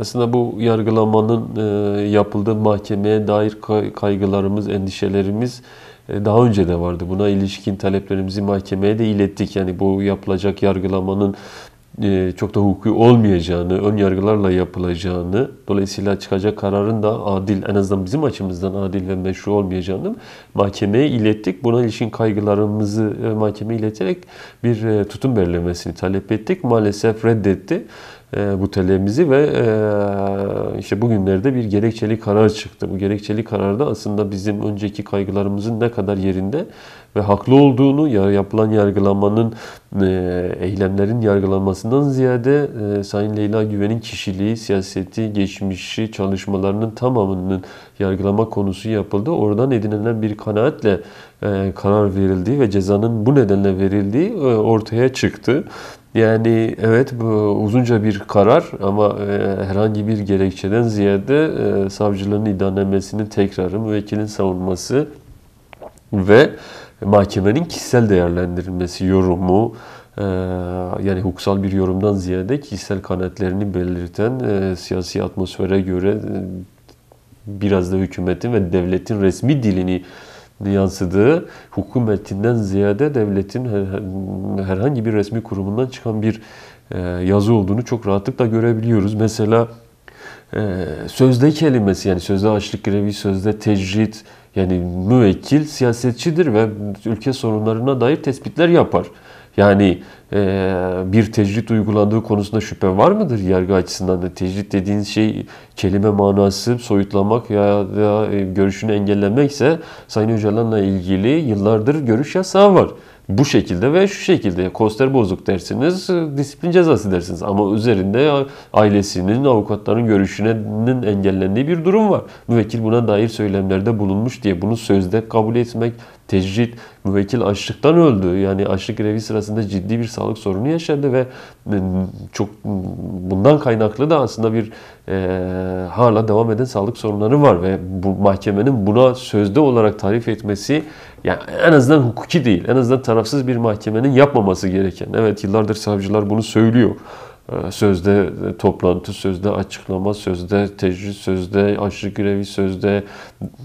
Aslında bu yargılamanın e, yapıldığı mahkemeye dair kaygılarımız, endişelerimiz e, daha önce de vardı. Buna ilişkin taleplerimizi mahkemeye de ilettik. Yani bu yapılacak yargılamanın e, çok da hukuki olmayacağını, ön yargılarla yapılacağını, dolayısıyla çıkacak kararın da adil, en azından bizim açımızdan adil ve meşru olmayacağını mahkemeye ilettik. Buna ilişkin kaygılarımızı e, mahkemeye ileterek bir e, tutum belirlemesini talep ettik. Maalesef reddetti bu talebimizi ve işte bugünlerde bir gerekçeli karar çıktı. Bu gerekçeli kararda aslında bizim önceki kaygılarımızın ne kadar yerinde ve haklı olduğunu yapılan yargılamanın e, eylemlerin yargılanmasından ziyade e, Sayın Leyla Güven'in kişiliği, siyaseti, geçmişi, çalışmalarının tamamının yargılama konusu yapıldı. Oradan edinilen bir kanaatle e, karar verildiği ve cezanın bu nedenle verildiği ortaya çıktı. Yani evet bu uzunca bir karar ama e, herhangi bir gerekçeden ziyade e, savcılığın iddianamesini tekrarı, müvekkilin savunması ve mahkemenin kişisel değerlendirilmesi yorumu e, yani hukusal bir yorumdan ziyade kişisel kanaatlerini belirten e, siyasi atmosfere göre e, biraz da hükümetin ve devletin resmi dilini yansıdığı hükümetinden ziyade devletin herhangi bir resmi kurumundan çıkan bir yazı olduğunu çok rahatlıkla görebiliyoruz. Mesela ee, sözde kelimesi yani sözde açlık grevi, sözde tecrit yani müvekkil siyasetçidir ve ülke sorunlarına dair tespitler yapar. Yani e, bir tecrit uygulandığı konusunda şüphe var mıdır yargı açısından da? Tecrit dediğiniz şey kelime manası soyutlamak ya da e, görüşünü engellemekse Sayın Öcalan'la ilgili yıllardır görüş yasağı var bu şekilde ve şu şekilde koster bozuk dersiniz, e, disiplin cezası dersiniz. Ama üzerinde ailesinin, avukatların görüşünün engellendiği bir durum var. Müvekkil buna dair söylemlerde bulunmuş diye bunu sözde kabul etmek tecrit, müvekkil açlıktan öldü. Yani açlık grevi sırasında ciddi bir sağlık sorunu yaşadı ve e, çok bundan kaynaklı da aslında bir e, hala devam eden sağlık sorunları var ve bu mahkemenin buna sözde olarak tarif etmesi yani en azından hukuki değil. En azından tarafsız bir mahkemenin yapmaması gereken. Evet yıllardır savcılar bunu söylüyor. Ee, sözde e, toplantı, sözde açıklama, sözde tecrüt, sözde aşırı grevi, sözde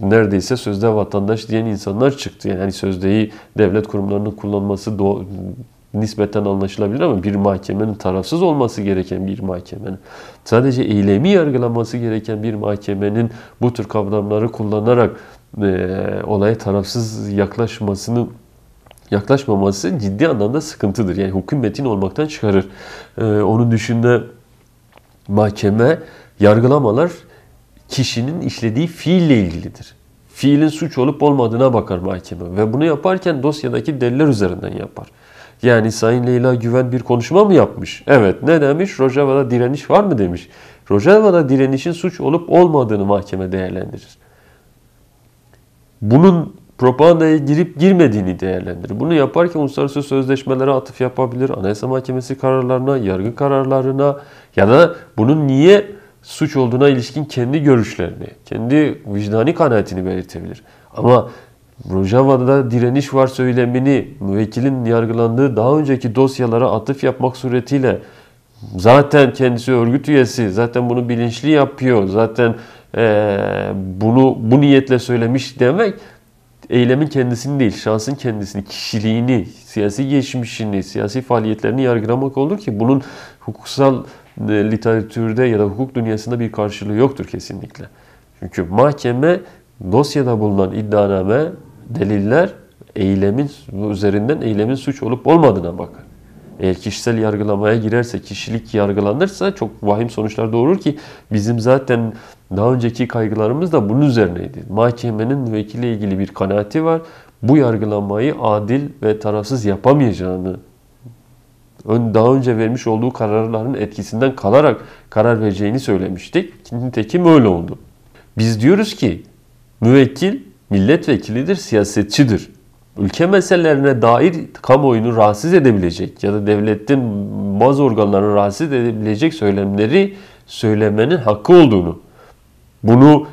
neredeyse sözde vatandaş diyen insanlar çıktı. Yani sözdeyi devlet kurumlarının kullanması do nispeten anlaşılabilir ama bir mahkemenin tarafsız olması gereken bir mahkemenin sadece eylemi yargılaması gereken bir mahkemenin bu tür kavramları kullanarak e, olaya tarafsız yaklaşmasını yaklaşmaması ciddi anlamda sıkıntıdır. Yani hükümetin olmaktan çıkarır. Ee, onun dışında mahkeme, yargılamalar kişinin işlediği fiille ilgilidir. Fiilin suç olup olmadığına bakar mahkeme ve bunu yaparken dosyadaki deliller üzerinden yapar. Yani Sayın Leyla Güven bir konuşma mı yapmış? Evet. Ne demiş? Rojava'da direniş var mı demiş. Rojava'da direnişin suç olup olmadığını mahkeme değerlendirir. Bunun propagandaya girip girmediğini değerlendirir. Bunu yaparken uluslararası sözleşmelere atıf yapabilir, anayasa mahkemesi kararlarına, yargı kararlarına ya da bunun niye suç olduğuna ilişkin kendi görüşlerini, kendi vicdani kanaatini belirtebilir. Ama Rojava'da direniş var söylemini müvekkilin yargılandığı daha önceki dosyalara atıf yapmak suretiyle zaten kendisi örgüt üyesi, zaten bunu bilinçli yapıyor, zaten ee, bunu bu niyetle söylemiş demek eylemin kendisini değil, şahsın kendisini, kişiliğini, siyasi geçmişini, siyasi faaliyetlerini yargılamak olur ki bunun hukuksal e, literatürde ya da hukuk dünyasında bir karşılığı yoktur kesinlikle. Çünkü mahkeme dosyada bulunan iddianame, deliller eylemin üzerinden eylemin suç olup olmadığına bakar. Eğer kişisel yargılamaya girerse, kişilik yargılanırsa çok vahim sonuçlar doğurur ki bizim zaten daha önceki kaygılarımız da bunun üzerineydi. Mahkemenin müvekkille ilgili bir kanaati var. Bu yargılamayı adil ve tarafsız yapamayacağını daha önce vermiş olduğu kararların etkisinden kalarak karar vereceğini söylemiştik. Nitekim öyle oldu. Biz diyoruz ki müvekkil milletvekilidir, siyasetçidir ülke meselelerine dair kamuoyunu rahatsız edebilecek ya da devletin bazı organlarını rahatsız edebilecek söylemleri söylemenin hakkı olduğunu. Bunu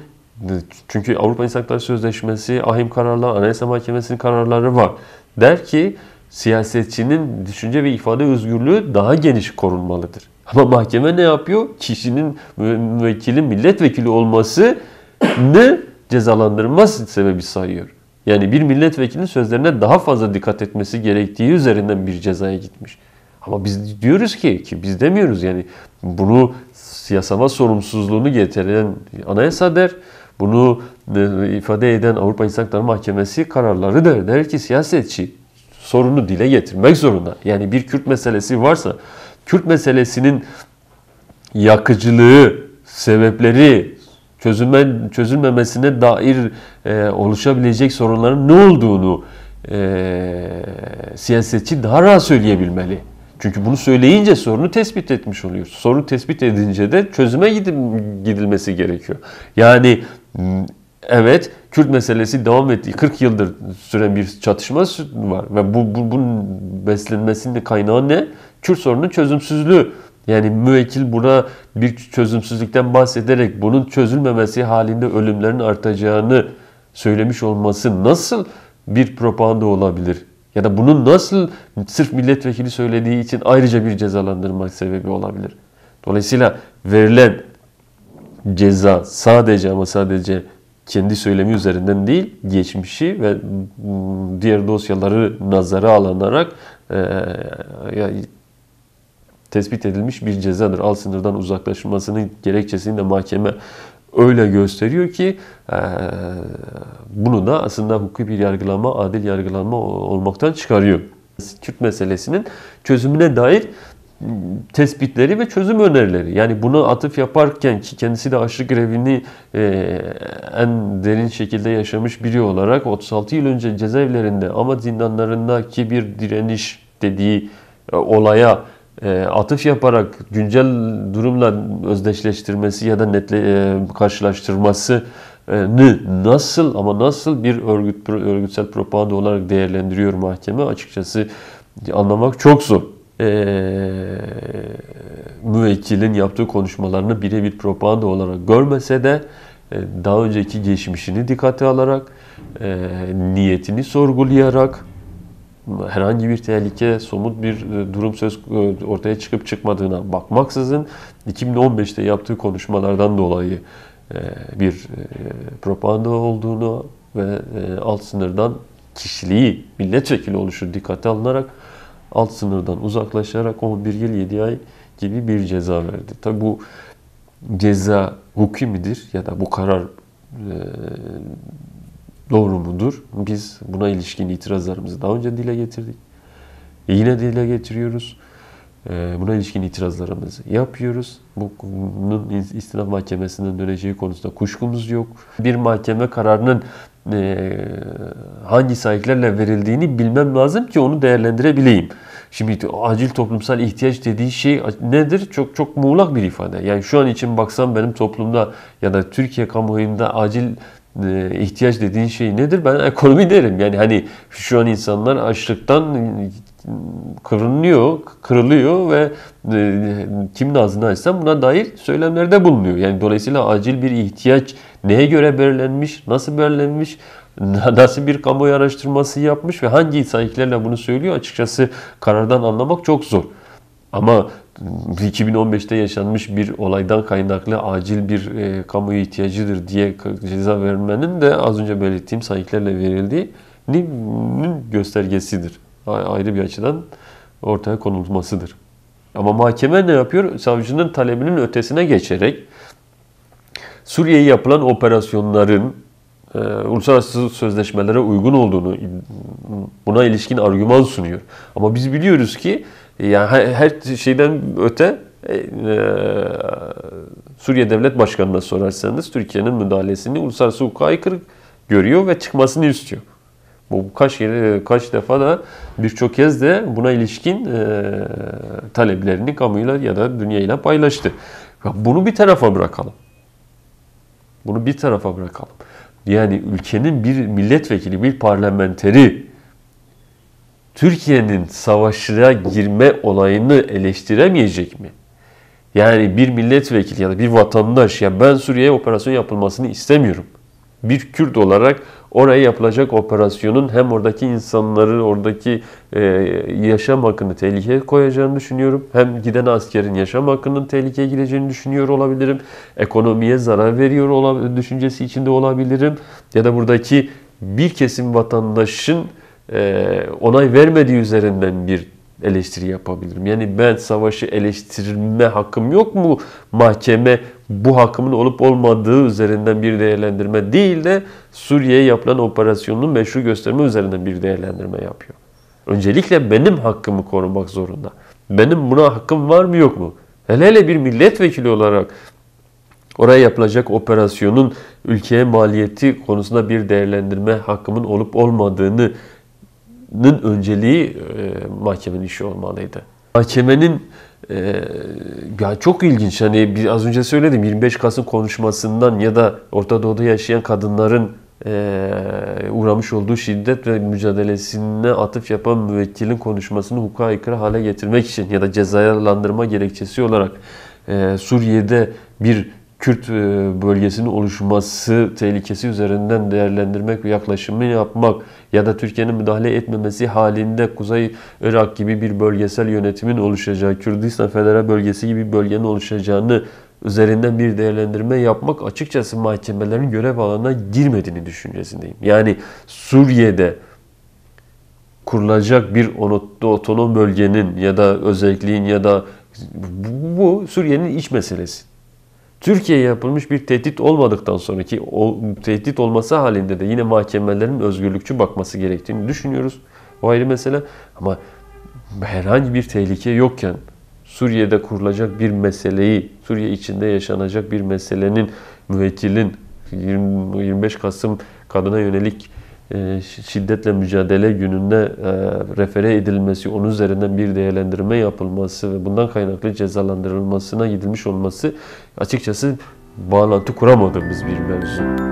çünkü Avrupa İnsan Hakları Sözleşmesi, ahim kararları, Anayasa Mahkemesi'nin kararları var. Der ki siyasetçinin düşünce ve ifade özgürlüğü daha geniş korunmalıdır. Ama mahkeme ne yapıyor? Kişinin müvekkili milletvekili olması ne cezalandırma sebebi sayıyor. Yani bir milletvekilinin sözlerine daha fazla dikkat etmesi gerektiği üzerinden bir cezaya gitmiş. Ama biz diyoruz ki ki biz demiyoruz yani bunu siyasama sorumsuzluğunu getiren anayasa der. Bunu e, ifade eden Avrupa İnsan Hakları Mahkemesi kararları der. Der ki siyasetçi sorunu dile getirmek zorunda. Yani bir Kürt meselesi varsa Kürt meselesinin yakıcılığı, sebepleri çözülme, çözülmemesine dair e, oluşabilecek sorunların ne olduğunu e, siyasetçi daha rahat söyleyebilmeli. Çünkü bunu söyleyince sorunu tespit etmiş oluyor. Sorunu tespit edince de çözüme gidilmesi gerekiyor. Yani evet Kürt meselesi devam ettiği 40 yıldır süren bir çatışma var ve bu, bu bunun beslenmesinin kaynağı ne? Kürt sorunun çözümsüzlüğü yani müvekkil buna bir çözümsüzlükten bahsederek bunun çözülmemesi halinde ölümlerin artacağını söylemiş olması nasıl bir propaganda olabilir? Ya da bunun nasıl sırf milletvekili söylediği için ayrıca bir cezalandırma sebebi olabilir? Dolayısıyla verilen ceza sadece ama sadece kendi söylemi üzerinden değil, geçmişi ve diğer dosyaları nazara alınarak e, tespit edilmiş bir cezadır. Al sınırdan uzaklaşılmasının gerekçesini de mahkeme öyle gösteriyor ki bunu da aslında hukuki bir yargılanma, adil yargılanma olmaktan çıkarıyor. Kürt meselesinin çözümüne dair ıı, tespitleri ve çözüm önerileri. Yani bunu atıf yaparken ki kendisi de aşırı grevini e, en derin şekilde yaşamış biri olarak 36 yıl önce cezaevlerinde ama zindanlarındaki bir direniş dediği e, olaya e, atıf yaparak güncel durumla özdeşleştirmesi ya da netle e, karşılaştırması nasıl ama nasıl bir örgüt örgütsel propaganda olarak değerlendiriyor mahkeme açıkçası anlamak çok zor. Ee, müvekkilin yaptığı konuşmalarını birebir propaganda olarak görmese de e, daha önceki geçmişini dikkate alarak e, niyetini sorgulayarak herhangi bir tehlike, somut bir e, durum söz e, ortaya çıkıp çıkmadığına bakmaksızın 2015'te yaptığı konuşmalardan dolayı e, bir propaganda olduğunu ve alt sınırdan kişiliği, milletvekili oluşu dikkate alınarak alt sınırdan uzaklaşarak 11 yıl 7 ay gibi bir ceza verdi. Tabi bu ceza hukuki midir ya da bu karar doğru mudur? Biz buna ilişkin itirazlarımızı daha önce dile getirdik. E yine dile getiriyoruz. E, buna ilişkin itirazlarımızı yapıyoruz. Bunun istinaf mahkemesinden döneceği konusunda kuşkumuz yok. Bir mahkeme kararının e, hangi sahiplerle verildiğini bilmem lazım ki onu değerlendirebileyim. Şimdi acil toplumsal ihtiyaç dediği şey nedir? Çok çok muğlak bir ifade. Yani şu an için baksam benim toplumda ya da Türkiye kamuoyunda acil e, ihtiyaç dediğin şey nedir? Ben ekonomi derim. Yani hani şu an insanlar açlıktan e, kırınıyor, kırılıyor ve e, kimin ağzını açsam buna dair söylemlerde bulunuyor. Yani dolayısıyla acil bir ihtiyaç neye göre belirlenmiş, nasıl belirlenmiş, nasıl bir kamuoyu araştırması yapmış ve hangi sahiplerle bunu söylüyor açıkçası karardan anlamak çok zor. Ama 2015'te yaşanmış bir olaydan kaynaklı acil bir e, kamuya ihtiyacıdır diye ceza vermenin de az önce belirttiğim sayıklarla verildiğinin göstergesidir. Ayrı bir açıdan ortaya konulmasıdır. Ama mahkeme ne yapıyor? Savcının talebinin ötesine geçerek Suriye'ye yapılan operasyonların e, uluslararası sözleşmelere uygun olduğunu buna ilişkin argüman sunuyor. Ama biz biliyoruz ki yani her şeyden öte e, e, Suriye Devlet Başkanı'na sorarsanız Türkiye'nin müdahalesini uluslararası hukuka aykırı görüyor ve çıkmasını istiyor. Bu kaç yeri, kaç defa da birçok kez de buna ilişkin e, taleplerini kamuyla ya da dünyayla paylaştı. Ya bunu bir tarafa bırakalım. Bunu bir tarafa bırakalım. Yani ülkenin bir milletvekili, bir parlamenteri Türkiye'nin savaşına girme olayını eleştiremeyecek mi? Yani bir milletvekili ya da bir vatandaş ya ben Suriye'ye operasyon yapılmasını istemiyorum. Bir Kürt olarak oraya yapılacak operasyonun hem oradaki insanları, oradaki e, yaşam hakkını tehlikeye koyacağını düşünüyorum. Hem giden askerin yaşam hakkının tehlikeye gireceğini düşünüyor olabilirim. Ekonomiye zarar veriyor olab- düşüncesi içinde olabilirim. Ya da buradaki bir kesim vatandaşın e, onay vermediği üzerinden bir eleştiri yapabilirim. Yani ben savaşı eleştirme hakkım yok mu? Mahkeme bu hakkımın olup olmadığı üzerinden bir değerlendirme değil de Suriye'ye yapılan operasyonun meşru gösterme üzerinden bir değerlendirme yapıyor. Öncelikle benim hakkımı korumak zorunda. Benim buna hakkım var mı yok mu? Hele hele bir milletvekili olarak oraya yapılacak operasyonun ülkeye maliyeti konusunda bir değerlendirme hakkımın olup olmadığını önceliği e, mahkemenin işi olmalıydı. Mahkemenin e, çok ilginç hani bir, az önce söyledim 25 Kasım konuşmasından ya da Orta Doğu'da yaşayan kadınların e, uğramış olduğu şiddet ve mücadelesine atıf yapan müvekkilin konuşmasını hukuka aykırı hale getirmek için ya da cezalandırma gerekçesi olarak e, Suriye'de bir Kürt e, bölgesinin oluşması tehlikesi üzerinden değerlendirmek ve yaklaşımı yapmak ya da Türkiye'nin müdahale etmemesi halinde Kuzey Irak gibi bir bölgesel yönetimin oluşacağı, Kürdistan Federal Bölgesi gibi bir bölgenin oluşacağını üzerinden bir değerlendirme yapmak açıkçası mahkemelerin görev alanına girmediğini düşüncesindeyim. Yani Suriye'de kurulacak bir otonom bölgenin ya da özelliğin ya da bu Suriye'nin iç meselesi. Türkiye'ye yapılmış bir tehdit olmadıktan sonraki o tehdit olması halinde de yine mahkemelerin özgürlükçü bakması gerektiğini düşünüyoruz. O ayrı mesele ama herhangi bir tehlike yokken Suriye'de kurulacak bir meseleyi, Suriye içinde yaşanacak bir meselenin müvekkilin 20, 25 Kasım kadına yönelik e, şiddetle mücadele gününde e, refere edilmesi, onun üzerinden bir değerlendirme yapılması ve bundan kaynaklı cezalandırılmasına gidilmiş olması açıkçası bağlantı kuramadığımız bir mevzu.